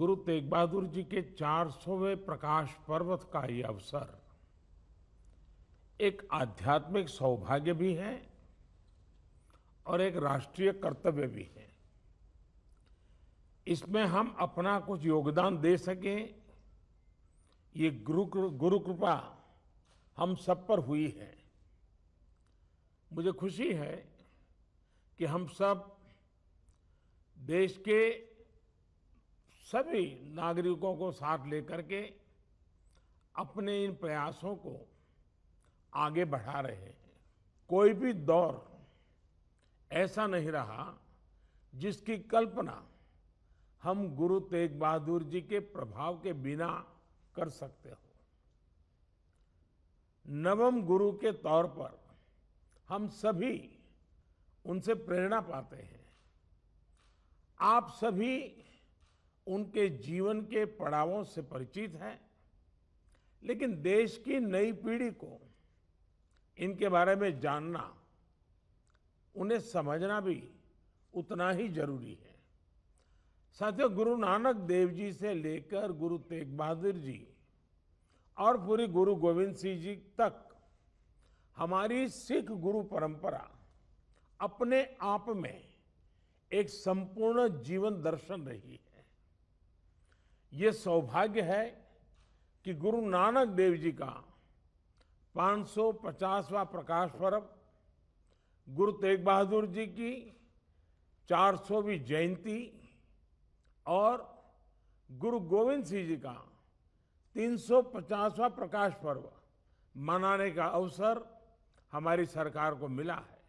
गुरु तेग बहादुर जी के 400वें प्रकाश पर्वत का ये अवसर एक आध्यात्मिक सौभाग्य भी है और एक राष्ट्रीय कर्तव्य भी है इसमें हम अपना कुछ योगदान दे सकें ये गुरु गुरु कृपा हम सब पर हुई है मुझे खुशी है कि हम सब देश के सभी नागरिकों को साथ लेकर के अपने इन प्रयासों को आगे बढ़ा रहे हैं कोई भी दौर ऐसा नहीं रहा जिसकी कल्पना हम गुरु तेग बहादुर जी के प्रभाव के बिना कर सकते हो नवम गुरु के तौर पर हम सभी उनसे प्रेरणा पाते हैं आप सभी उनके जीवन के पड़ावों से परिचित हैं लेकिन देश की नई पीढ़ी को इनके बारे में जानना उन्हें समझना भी उतना ही जरूरी है साथियों गुरु नानक देव जी से लेकर गुरु तेग बहादुर जी और पूरी गुरु गोविंद सिंह जी तक हमारी सिख गुरु परंपरा अपने आप में एक संपूर्ण जीवन दर्शन रही है ये सौभाग्य है कि गुरु नानक देव जी का 550वां प्रकाश पर्व गुरु तेग बहादुर जी की 400वीं जयंती और गुरु गोविंद सिंह जी का 350वां प्रकाश पर्व मनाने का अवसर हमारी सरकार को मिला है